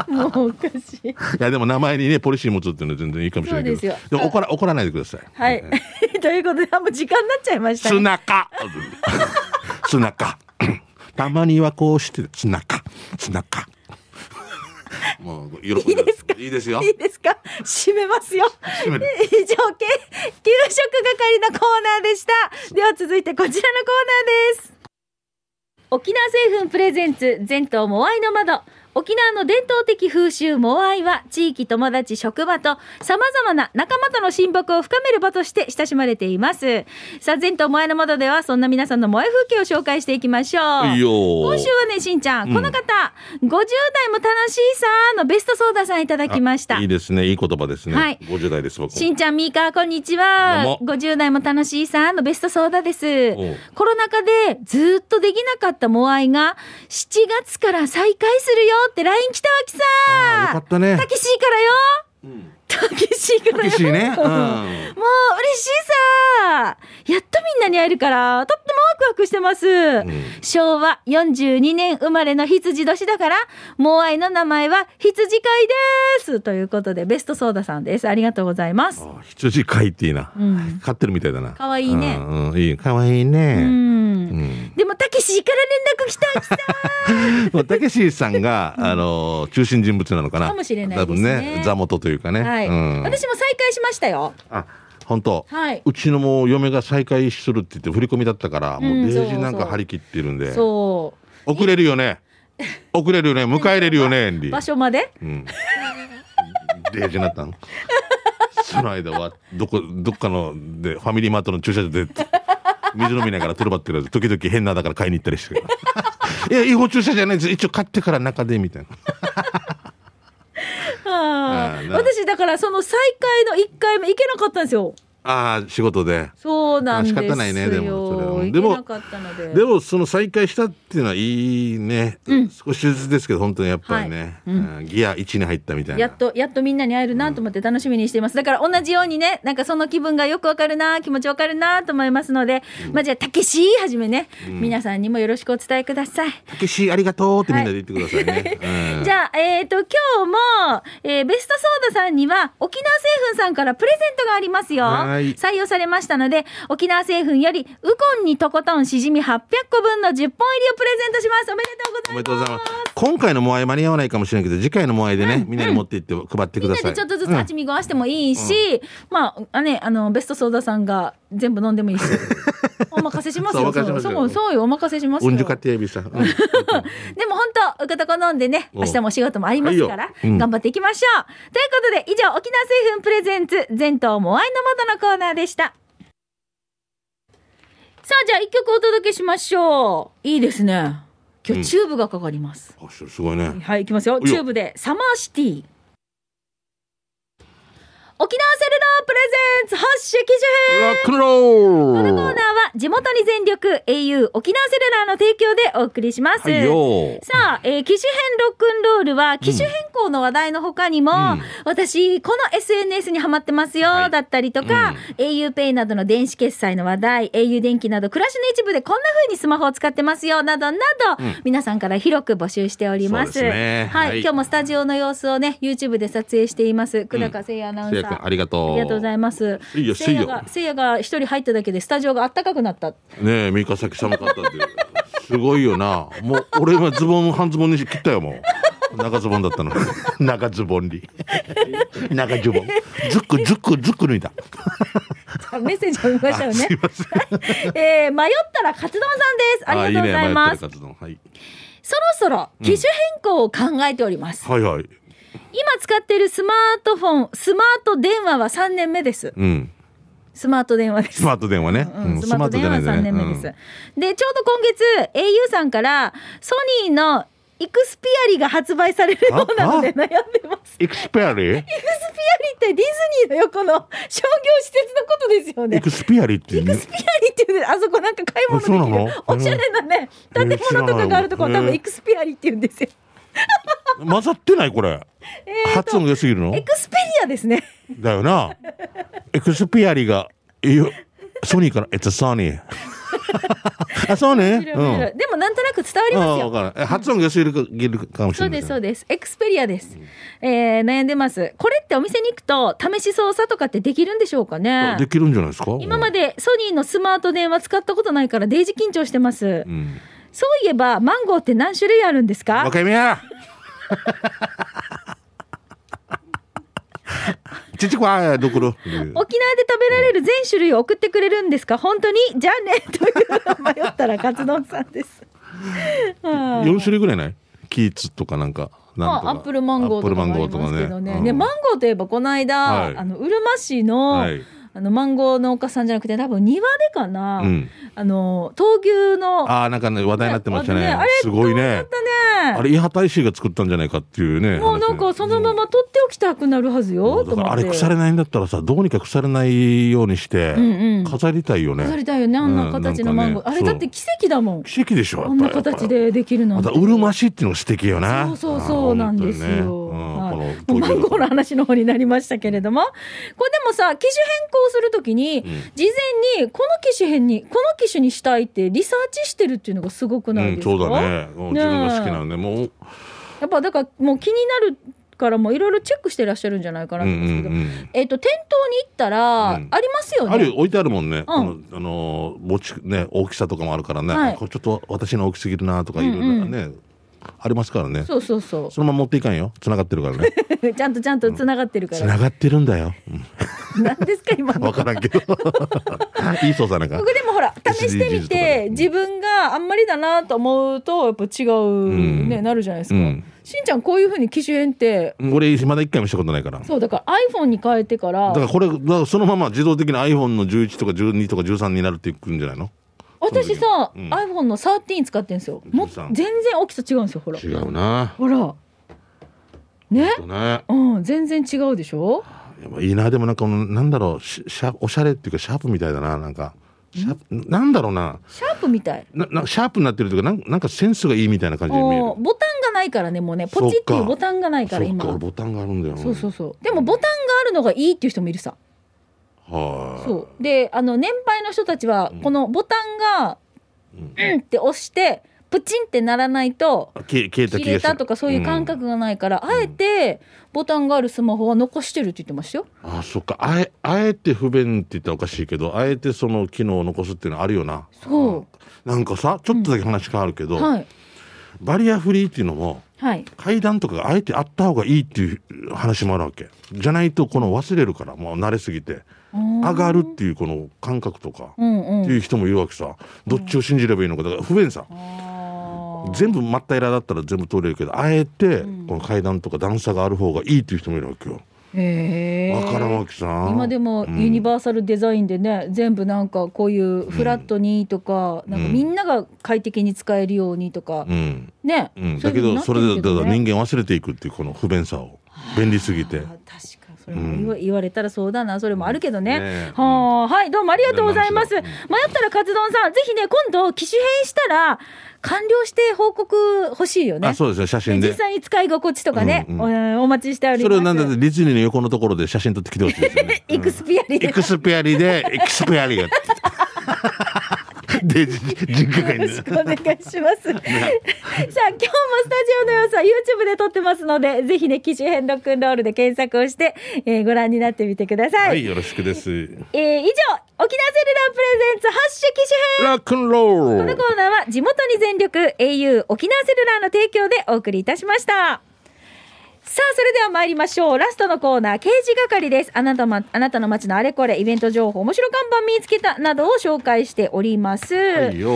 [SPEAKER 1] もうおかしい。い
[SPEAKER 2] や、でも名前にね、ポリシー持つっていうのは全然いいかもしれないけど。ででも怒ら、怒らないでください。
[SPEAKER 1] はい。ということで、あ、もう時間になっちゃいました、ね。なか。
[SPEAKER 2] すなか。たまにはこうして、すなか。すなか。まあ、喜んでいいですかいいですよいい
[SPEAKER 1] ですか締めますよ以上給給食係のコーナーでしたでは続いてこちらのコーナーです沖縄製粉プレゼンツ全島モアイの窓沖縄の伝統的風習モアイは地域友達職場と様々な仲間との親睦を深める場として親しまれていますさあ前頭モアイの窓ではそんな皆さんのモアイ風景を紹介していきましょう今週はねしんちゃん、うん、この方50代も楽しいさのベストソーダさんいただきましたい
[SPEAKER 2] いですねいい言葉ですねはい50代です僕し
[SPEAKER 1] んちゃんみーかこんにちは50代も楽しいさのベストソーダですコロナ禍でずっとできなかったモアイが7月から再開するよって LINE 来たわさよかったね。からよ。うん、たけしが。たけしね。うん、もう嬉しいさ。やっとみんなに会えるから、とってもワクワクしてます。うん、昭和42年生まれの羊年だから、モアイの名前は羊飼いです。ということで、ベストソーダさんです。ありがとうございます。
[SPEAKER 2] 羊飼いっていいな。うん、飼ってるみたいだな。かわいいね。うん、いい。かわいいね。うん。
[SPEAKER 1] でも、たけしから連絡来た、
[SPEAKER 2] 来 た。たけしさんが、あの、中心人物なのかな。かもしれないですね。多分ね、座元というかね。はいい、うん、私
[SPEAKER 1] も再開しましたよ。
[SPEAKER 2] あ本当、はい、うちのもう嫁が再開するって言って振り込みだったから、うん、もうデージなんか張り切ってるんで遅れるよね遅れるよね迎えれるよね
[SPEAKER 1] 場所まで、うん、
[SPEAKER 2] デージなったの その間はどこどっかのでファミリーマートの駐車場で水飲みながらトルバってる時々変なだから買いに行ったりして いや違法駐車じゃないです一応買ってから中でみたいな
[SPEAKER 1] 私だからその再会の1回目行けなかったんですよ
[SPEAKER 2] ああ仕事でそうなんですよ仕方ないねで
[SPEAKER 1] もでもでも
[SPEAKER 2] その再開したっていうのはいいね、うん、少しずつですけど本当にやっぱりね、はいうん、ギア1に入ったみたいなやっ
[SPEAKER 1] とやっとみんなに会えるなと思って楽しみにしています、だから同じようにねなんかその気分がよくわかるな気持ちわかるなと思いますので、うん、まあじゃあたけしはじめね、皆さんにもよろしくお伝えください
[SPEAKER 2] たけしありがとうってみんなで言ってくださいね、
[SPEAKER 1] は い、じゃあえっ、ー、と今日も、えー、ベストソーダさんには沖縄製粉さんからプレゼントがありますよ、採用されましたので、沖縄製粉より、ウコンにとことんしじみ800個分の10本入りをプレゼントします。おめでとうございます。おめ
[SPEAKER 2] でとうございます。今回のモアイ間に合わないかもしれないけど、次回のモアイでね、うん、みんなに持って行って配ってください。みんなでちょっとずつ立ち
[SPEAKER 1] 見ごわしてもいいし、うん、まあ、ね、あの、ベストソーダさんが全部飲んでもいいし。お任せしますよ。そうそうそうそうよ、お任せしますよ。ん、でも
[SPEAKER 2] 本
[SPEAKER 1] 当、受けとこ飲んでね、明日も仕事もありますから、頑張っていきましょう。ということで、以上、沖縄製粉プレゼンツ、全島も愛の元のコーナーでした。さあ、じゃあ一曲お届けしましょう。いいですね。今日チューブがかかります。うん、すごいね。はい、いきますよ。チューブで、サマーシティ。沖縄セルプレゼンツ発ロックロールこのコーナは地元に全力 au 沖縄セルラーの提供でお送りします。はい、さあ、えー、機種編ロックンロールは機種変更の話題の他にも、うん、私、この SNS にハマってますよ、はい、だったりとか、うん、auPay などの電子決済の話題、au 電気など暮らしの一部でこんな風にスマホを使ってますよ、などなど、うん、皆さんから広く募集しております。すね、はい、はい、今日もスタジオの様子をね、YouTube で撮影しています。久高誠也アナウンサー。あ
[SPEAKER 2] りがとう。ありがとうご
[SPEAKER 1] ざいます。いいよ、せいやが、せいやが一人入っただけでスタジオがあったか短くなったね
[SPEAKER 2] え3日先寒かったってすごいよなもう俺はズボン半ズボンに切ったよもう。中ズボンだったの中ズボンに中ズボンズックズックズック抜いた
[SPEAKER 1] メッセージを見ましたよねえー、迷ったらカツ丼さんですありがとうございます、はい、そろそろ機種変更を考えております、うん、はいはい今使っているスマートフォンスマート電話は3年目です、うんスマート電話です。スマート
[SPEAKER 2] 電話ね。スマート電話3年目です。
[SPEAKER 1] うん、で、ちょうど今月、au さんから、ソニーのイクスピアリが発売されるようなので悩んで
[SPEAKER 2] ます。イクスピアリイクス
[SPEAKER 1] ピアリってディズニーの横の 商業施設のことですよね。イクス
[SPEAKER 2] ピアリって、ね、イクス
[SPEAKER 1] ピアリっていうあそこなんか買い物できるおしゃれなね、建物とかがあるところ、多分イクスピアリって言うんですよ。
[SPEAKER 2] 混ざってないこれ、えー、発音が良すぎるのエ
[SPEAKER 1] クスペリアですね
[SPEAKER 2] だよなエクスペアリがソニーから「It's Sony」あそうね、うん、で
[SPEAKER 1] もなんとなく伝わります
[SPEAKER 2] よ発音が良すぎるかもしれな
[SPEAKER 1] い、うそうですそうですエクスペリアです、うん、えー、悩んでますこれってお店に行くと試し操作とかってできるんでしょうかねで
[SPEAKER 2] きるんじゃないですか今
[SPEAKER 1] までソニーのスマート電話使ったことないからデイジ緊張してます、うんそういえばマンゴーって何種類あるんですかわか
[SPEAKER 2] 宮 やちちこあどころ沖縄で
[SPEAKER 1] 食べられる全種類を送ってくれるんですか本当にじゃあね という迷ったらカツ丼さんです四
[SPEAKER 2] 種類ぐらいないキーツとかなんかなんアッ
[SPEAKER 1] プルマンゴーとかね、ねうん、マンゴーといえばこの間、はい、あのうるま市の、はいあのマンゴー農家さんじゃなくて多分庭でかな、うん、あの闘牛のあ
[SPEAKER 2] あなんかね話題になってましたね、ね、あれすごいねあれ伊波大使が作ったんじゃないかっていうねもう
[SPEAKER 1] なんかそのまま取っておきたくなるはずよだからあれ腐れ
[SPEAKER 2] ないんだったらさどうにか腐れないようにして飾りたいよね、うんうん、飾りた
[SPEAKER 1] いよねあんな形のマンゴー、うんね、あれだって奇跡だもん奇跡でしょあんな形でできるのまたう
[SPEAKER 2] るましっていうのが素敵よねそうそうそうなんですよ、
[SPEAKER 1] のマンゴーの話の方になりましたけれどもこれでもさ機種変更するときに、事前にこの機種変にこの機種にしたいってリサーチしてるっていうのがすごくないですか、うん、そうだね、う自分が好きなんで、ね、もうやっぱだからもう気になるからもいろいろチェックしてらっしゃるんじゃないかなと思うんですけど、うんうんうん、えっ、ー、と店頭に行ったら、ありますよね、うん、ある
[SPEAKER 2] 置いてあるもんね、うん、あの持ちね大きさとかもあるからね、はい、ちょっと私の大きすぎるなとかいろいろね、うんうんありますからねそ
[SPEAKER 1] うそうそうそ
[SPEAKER 2] のまま持っていかんよつながってるからね
[SPEAKER 1] ちゃんとちゃんとつながってるから、つなが
[SPEAKER 2] ってるんだよ、
[SPEAKER 1] ん、何ですか今
[SPEAKER 2] 分 からんけどいい操作なんか僕
[SPEAKER 1] でもほら試してみて、自分があんまりだなと思うとやっぱ違うね、うん、なるじゃないですか、うん、しんちゃんこういうふうに機種変って
[SPEAKER 2] 俺まだ一回もしたことないから
[SPEAKER 1] そうだから iPhone に変えてからだから
[SPEAKER 2] これそのまま自動的に iPhone の11とか12とか13になるっていくんじゃないの
[SPEAKER 1] 私さ、うん、iPhone の13使ってんですよも全然大きさ違うんですよほら違
[SPEAKER 2] うな
[SPEAKER 1] ほらねね、うん、全然違うでしょ
[SPEAKER 2] いいなでもなんかなんだろうしゃおしゃれっていうかシャープみたいだななんかシャープなんだろうな
[SPEAKER 1] シャープみたい
[SPEAKER 2] ななシャープになってるとかなんなんかセンスがいいみたいな感じに見える
[SPEAKER 1] ボタンがないからねもうねポチっていうボタンがないから今
[SPEAKER 2] ボタンがあるんだよ、そうそ
[SPEAKER 1] うそうでもボタンがあるのがいいっていう人もいるさ
[SPEAKER 2] そ
[SPEAKER 1] うであの年配の人たちはこのボタンがうんって押してプチンってならないと
[SPEAKER 2] 消えたとかそういう感
[SPEAKER 1] 覚がないから、あえてボタンがあるスマホは残してるって言ってましたよ。
[SPEAKER 2] あそっかあえあえて不便って言ったらおかしいけどあえてその機能を残すっていうのはあるよな。そう、なんかさちょっとだけ話変わるけど、うんはい、バリアフリーっていうのも、はい、階段とかあえてあった方がいいっていう話もあるわけじゃないとこの忘れるからもう慣れすぎて。
[SPEAKER 1] 上がるっ
[SPEAKER 2] ていうこの感覚とか、っていう人もいるわけさどっちを信じればいいのかだから不便さ、うん、全部真っ平らだったら全部取れるけどあえてこの階段とか段差がある方がいいっていう人もいるわけよ。
[SPEAKER 1] 分からん
[SPEAKER 2] わけさ今でもユニ
[SPEAKER 1] バーサルデザインでね、うん、全部なんかこういうフラットにとかうん、なんかみんなが快適に使えるようにとか、うん、ね、だけどそれでだ人間
[SPEAKER 2] 忘れていくっていうこの不便さを便利すぎて。確か
[SPEAKER 1] それ言われたらそうだな、それもあるけどね。ねははい、どうもありがとうございます。迷ったらカツ丼さん、ぜひね、今度、機種変したら、完了して報告欲しいよね。あ、そうですよ、写真で。実際に使い心地とかね、うんうん、お待ちしております。それをなんだデ
[SPEAKER 2] ィズニーの横のところで写真撮ってきてほしい
[SPEAKER 1] ですね。エクスピアリで。エクスピアリで、エクスピア
[SPEAKER 2] リが。で実
[SPEAKER 1] 家会よろしくお願いしますさあ今日もスタジオの様子は YouTube で撮ってますのでぜひね機種変ロックンロールで検索をして、えー、ご覧になってみてくださいはい
[SPEAKER 2] よろしくです、えー、以上沖縄
[SPEAKER 1] セルラープレゼンツハッシュ機種変ロックンロールこのコーナーは地元に全力 au 沖縄セルラーの提供でお送りいたしましたさあ、それでは参りましょう。ラストのコーナー、刑事係です。あなた、ま、あなたの街のあれこれ、イベント情報、面白看板見つけた、などを紹介しております。はい、じゃ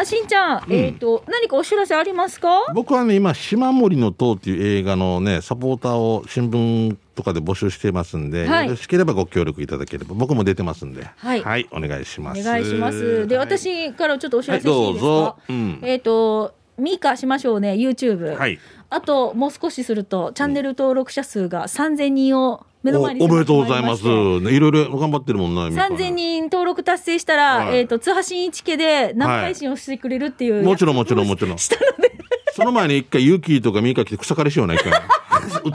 [SPEAKER 1] あ、しんちゃん、うん、えっ、ー、と、何かお知らせありますか
[SPEAKER 2] 僕はね、今、島森の塔っていう映画のね、サポーターを新聞とかで募集してますんで、はい、よろしければご協力いただければ僕も出てますんで、はい、はい、お願いしますお願いしますで、はい、
[SPEAKER 1] 私からちょっとお知らせしていいですか、どうぞ、うん、えっ、ー、とミーカーしましょうね YouTube、はい、あともう少しするとチャンネル登録者数が3000人を目の前におめでとうございま
[SPEAKER 2] す、ね、いろいろ頑張ってるもんな、ね、
[SPEAKER 1] 3000人登録達成したら、はい、えっ、ー、と津波新一家で生配信をしてくれるっていう、はい、もち
[SPEAKER 2] ろんもちろんもちろん したのでその前に一回ユーキーとかミーカー来て草刈りしようね一回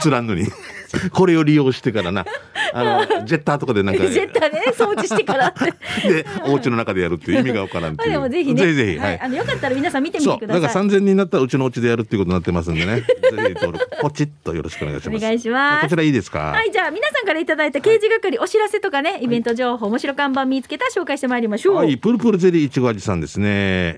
[SPEAKER 2] 映らんのに これを利用してからな あのジェッターとかでなんかジェッ
[SPEAKER 1] ターね、掃除してからって
[SPEAKER 2] でお家の中でやるっていう意味が分からんっていうでもぜひねぜひぜひ、はい、はい、あ
[SPEAKER 1] のよかったら皆さん見てみてくださいだから3000
[SPEAKER 2] 人になったらうちのお家でやるっていうことになってますんでねぜひ登録ポチッとよろしくお願いしますお願いしますこちらいいですかは
[SPEAKER 1] いじゃあ皆さんからいただいた刑事係、お知らせとかねイベント情報、面白看板見つけた紹介してまいりましょうはい
[SPEAKER 2] プルプルゼリーいちご味さんですね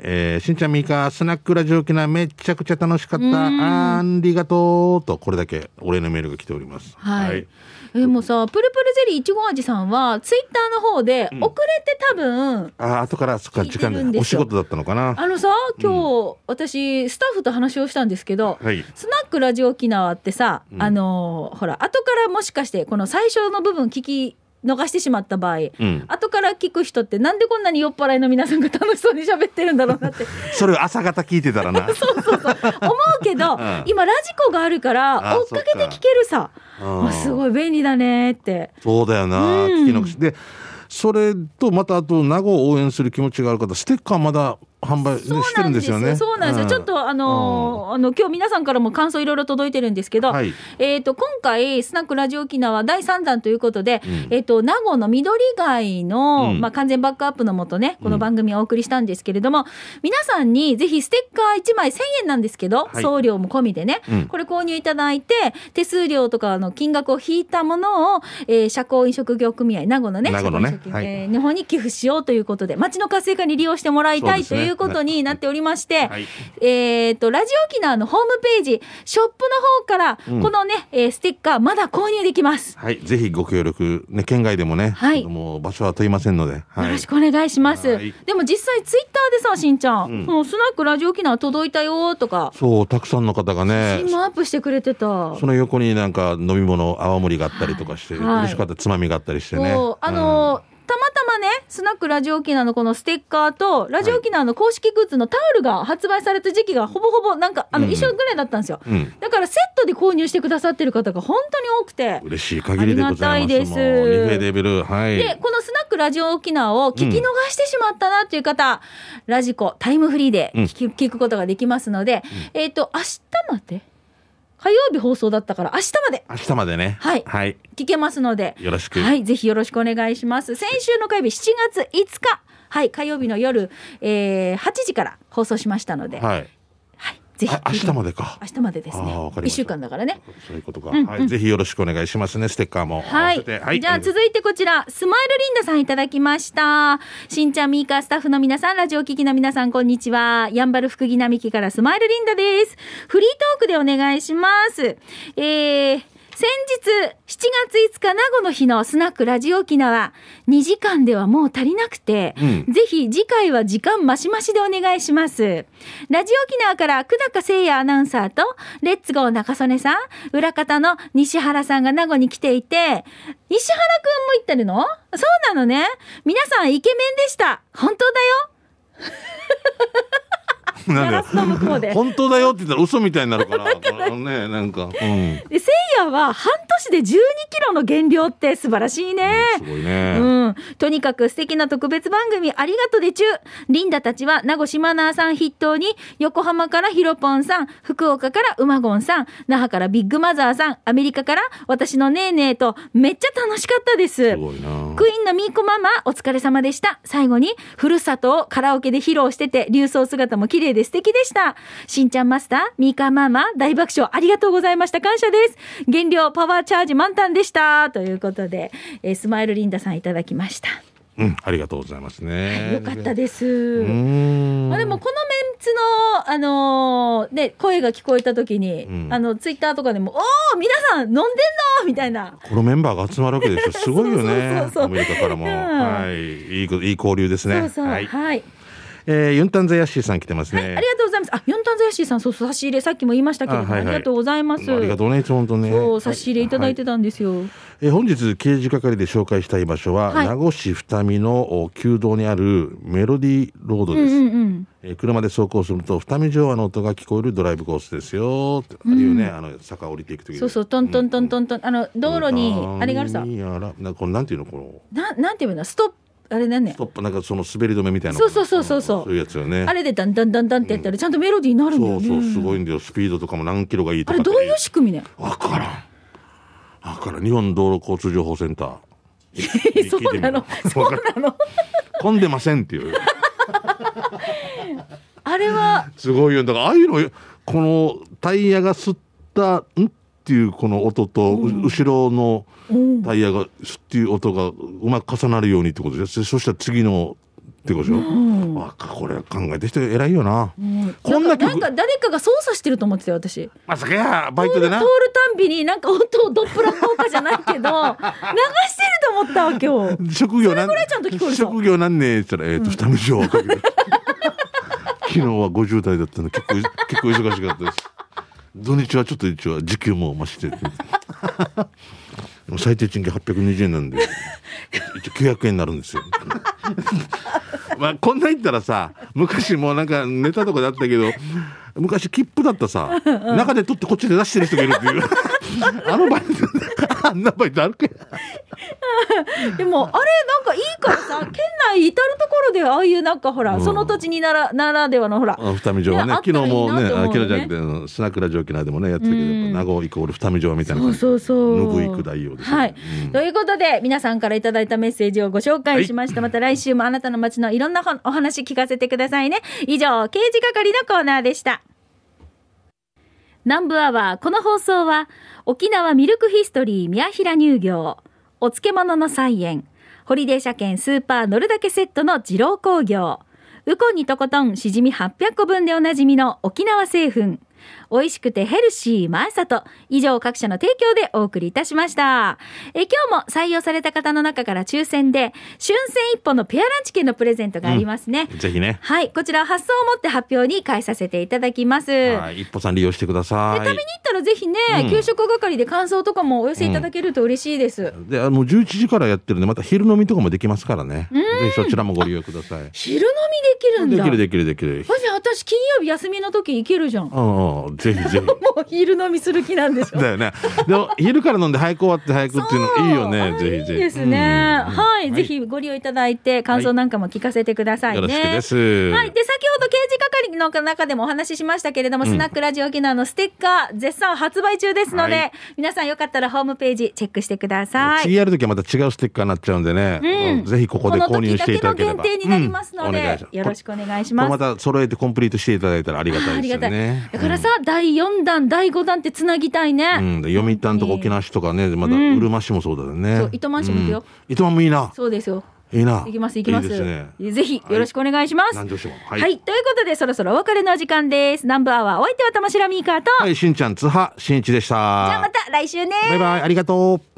[SPEAKER 2] えー、しんちゃんみかスナックラジオ機なめちゃくちゃ楽しかったありがとうとこれだけお礼のメールが来ております。はい。はい、
[SPEAKER 1] でもさ、プルプルゼリーいちご味さんは、ツイッターの方で、遅れて多分、うん、
[SPEAKER 2] あ、後から、そっか、時間で、お仕事だったのかな。あのさ、
[SPEAKER 1] 今日、うん、私、スタッフと話をしたんですけど、はい、スナックラジオ沖縄ってさ、うん、あのほら、後からもしかして、この最初の部分聞き、逃してしまった場合、うん、後から聞く人ってなんでこんなに酔っ払いの皆さんが楽しそうに喋ってるんだろうなって
[SPEAKER 2] それを朝方聞いてたらな そうそ
[SPEAKER 1] うそう思うけど、うん、今ラジコがあるから追っかけて聞けるさあ、あすごい便利だねって
[SPEAKER 2] そうだよな、うん、聞きのくしでそれとまたあと名護を応援する気持ちがある方ステッカーまだ販売、ね、してるんですよね。そうなんですよ。うん、ちょっ
[SPEAKER 1] とあのーうん、あの今日皆さんからも感想いろいろ届いてるんですけど、はい、えっ、ー、と今回スナックラジオ沖縄第3弾ということで、うん、えっ、ー、と名護の緑街の、まあ完全バックアップのもとねこの番組をお送りしたんですけれども、皆さんにぜひステッカー1枚1000円なんですけど、はい、送料も込みでね、これ購入いただいて手数料とかの金額を引いたものを、えー、社交飲食業組合名護のね、ね、ね、えー、日本に寄付しようということで、町の活性化に利用してもらいたいといういうことになっておりまして、はい、えっ、ー、と、ラジオ沖縄のホームページ、ショップの方から、このね、うん、えステッカー、まだ購入できます。
[SPEAKER 2] はい、ぜひご協力、ね、県外でもね、はい、もう場所は問いませんので、はい、よろし
[SPEAKER 1] くお願いします。はい、でも実際、ツイッターでさ、しんちゃん、うん、そのスナックラジオ沖縄届いたよとか、
[SPEAKER 2] そう、たくさんの方がね、写真
[SPEAKER 1] もアップしてくれてた。そ
[SPEAKER 2] の横になんか飲み物、泡盛があったりとかして、はい、嬉しかった、つまみがあったりしてね。あの
[SPEAKER 1] ーうんスナックラジオ沖縄のこのステッカーと、ラジオ沖縄の公式グッズのタオルが発売された時期がほぼほぼなんか、あの、一緒ぐらいだったんですよ、うん。だからセットで購入してくださってる方が本当に多くて。
[SPEAKER 2] 嬉しい限りでございます。ありがたいです。はい、で、
[SPEAKER 1] このスナックラジオ沖縄を聞き逃してしまったなという方、うん、ラジコタイムフリーで聞,、くことができますので、うん、えっ、ー、と、明日まで火曜日放送だったから明日まで明
[SPEAKER 2] 日までねはい、はい、
[SPEAKER 1] 聞けますのでよろしくはいぜひよろしくお願いします先週の火曜日7月5日はい火曜日の夜、えー、8時から放送しましたので、は
[SPEAKER 2] いぜひ明日までか明
[SPEAKER 1] 日までですね一週間だからね
[SPEAKER 2] そういうことか、うんうん、はい、ぜひよろしくお願いしますねステッカーもはい、はい、じゃあ続
[SPEAKER 1] いてこちらスマイルリンダさんいただきましたしんちゃんミーカースタッフの皆さんラジオ聞きの皆さんこんにちはやんばる福木並木からスマイルリンダですフリートークでお願いしますえー、先日、7月5日、名護の日のスナックラジオ沖縄、2時間ではもう足りなくて、うん、ぜひ次回は時間増し増しでお願いします。ラジオ沖縄から久高誠也アナウンサーと、レッツゴー中曽根さん、裏方の西原さんが名護に来ていて、西原くんも行ってるのそうなのね。皆さんイケメンでした。本当だよ。
[SPEAKER 2] こうで本当だよって言ったら嘘みたいになるから ねなんか、うん、で
[SPEAKER 1] せいやは半年で1 2キロの減量って素晴らしいね、うん、すごいね、うん、とにかく素敵な特別番組ありがとうでちゅリンダたちは名護島奈さん筆頭に横浜からヒロポンさん福岡からウマゴンさん那覇からビッグマザーさんアメリカから私のねえねえとめっちゃ楽しかったですすクイーンのミーコママお疲れ様でした最後にふるさとをカラオケで披露してて流走姿も綺麗生で素敵でした。しんちゃんマスター、みーかママ、大爆笑ありがとうございました。感謝です。原料パワーチャージ満タンでした。ということで、えー、スマイルリンダさんいただきました。
[SPEAKER 2] うん、ありがとうございますね。はい、よかったです。ま
[SPEAKER 1] あ、でも、このメンツの、あのー、ね、声が聞こえた時に、うん、あの、ツイッターとかでも、おお、皆さん飲んでんのみたいな。
[SPEAKER 2] このメンバーが集まるわけですよ。すごいよね。そうそうそうそうアメリカからも、はい、いい、いい交流ですね。そうそうはい、はいえー、ユンタンザヤッシーさん来てますね、はい、あり
[SPEAKER 1] がとうございますあユンタンザヤッシーさんそう差し入れさっきも言いましたけど、はいはい、ありがとうございますありが
[SPEAKER 2] とうね本当ねそう差し入
[SPEAKER 1] れいただいてたんですよ、はい、
[SPEAKER 2] えー、本日刑事係で紹介したい場所は、名護市二見の旧道にあるメロディーロードです、うんうんうんえ車で走行すると二見城和の音が聞こえるドライブコースですよ、うん、あるよねあの坂降りていく時そう
[SPEAKER 1] そうトントントントントン、うん、あの道路にあれがあるさなん
[SPEAKER 2] ていうのこの
[SPEAKER 1] ななんていうのストップあれだねス
[SPEAKER 2] トップなんかその滑り止めみたいなそう
[SPEAKER 1] そうそうそうそう
[SPEAKER 2] いうやつよねあれ
[SPEAKER 1] でダンダンダンダンってやったらちゃんとメロディーになるんだよね、そうそうす
[SPEAKER 2] ごいんだよスピードとかも何キロがいいとあれどう
[SPEAKER 1] いう仕組みね分から
[SPEAKER 2] んだからん日本道路交通情報センターえ そうなのそうなの混んでませんっていう
[SPEAKER 1] あれは
[SPEAKER 2] すごいよだからああいうのこのタイヤが吸ったんっていうこの音と、後ろのタイヤがスッっていう音がうまく重なるようにってことですそしたら次のってことでしょ、うん、これ考えて人偉いよな、う
[SPEAKER 1] ん、こんな曲なんか誰かが操作してると思ってたよ私
[SPEAKER 2] まさかやバイトでな通る
[SPEAKER 1] たんびになんか音をドップラ効果じゃないけど 流してると思ったわけよ
[SPEAKER 2] 職業なん職業なんねえっったらえっ、と下見しよ昨日は50代だったんで結構結構忙しかったです土日はちょっと一応時給も増して最低賃金820円なんで一応900円になるんですよまあこんな言ったらさ昔もうなんかネタとかであったけど昔切符だったさ、中で取ってこっちで出してる人がいるっていうあのバイトあんなバイトあるけ
[SPEAKER 1] でも、あれ、なんかいいからさ、県内至るところで、ああいうなんかほら、うん、その土地にならならではのほら、
[SPEAKER 2] 二見城ね、昨日もね、あきらじゃなくて、砂倉城沖内でもね、やってるけど、名護イコール二見城みたいな感じ
[SPEAKER 1] そうそうそう、ぬぐいく大王です、ね、はい、うん、ということで、皆さんからいただいたメッセージをご紹介しました。はい、また来週もあなたの街のいろんなお話聞かせてくださいね。以上、刑事係のコーナーでした。南部アワー、この放送は、沖縄ミルクヒストリー宮平乳業、お漬物の菜園、ホリデー車検スーパー乗るだけセットの二郎工業、ウコンにとことんしじみ800個分でおなじみの沖縄製粉、美味しくてヘルシーまサと。以上各社の提供でお送りいたしました。え今日も採用された方の中から抽選で、春戦一本のペアランチ券のプレゼントがありますね。うん、ぜひね。はい、こちら発想をもって発表に変えさせていただきます。はい、
[SPEAKER 2] 一歩さん利用してください。食べに行っ
[SPEAKER 1] たらぜひね、うん、給食係で感想とかもお寄せいただけると嬉しいです。う
[SPEAKER 2] ん、で、あの11時からやってるんで、また昼飲みとかもできますからね。ぜひそちらもご利用ください。昼飲
[SPEAKER 1] みできるんだ。できるできるできる。私金曜日休みの時行けるじゃん。
[SPEAKER 2] うん。ぜひぜひ。も
[SPEAKER 1] う昼飲みする気なんでしょ。
[SPEAKER 2] だよね。でも昼から飲んで早く終わって早くっていうのいいよね。ぜひぜひ。ですね。
[SPEAKER 1] はい、ぜひご利用いただいて感想なんかも聞かせてくださいね。よろしくです。はい。で先ほど刑事係の中でもお話ししましたけれども、スナックラジオ沖縄のステッカー絶賛発売中ですので、皆さんよかったらホームページチェックしてください。次や
[SPEAKER 2] るときはまた違うステッカーになっちゃうんでね。ぜひここで購入していただければ。この時だけの限定になりますので、よろし
[SPEAKER 1] くお願いします。また
[SPEAKER 2] 揃えてコンプリートしていただいたらありがたいですね。ありがたい。
[SPEAKER 1] だからさ。第4弾、第5弾ってつなぎたいね。うん、
[SPEAKER 2] で読谷とか沖縄市とかね、まだうるま市もそうだよね。うん、そう、糸満市もいくよ、うん。糸満もいいな。そうですよ。いいな。いきます、いきます。いいです
[SPEAKER 1] ね、ぜひ、よろしくお願いします、はい
[SPEAKER 2] はい。はい。
[SPEAKER 1] ということで、そろそろお別れの時間です。南部アワー、お相手は玉城ミーカーと。はい、
[SPEAKER 2] しんちゃん、津波、しんいちでした。じゃあまた
[SPEAKER 1] 来週ね。バ
[SPEAKER 2] イバイ、ありがとう。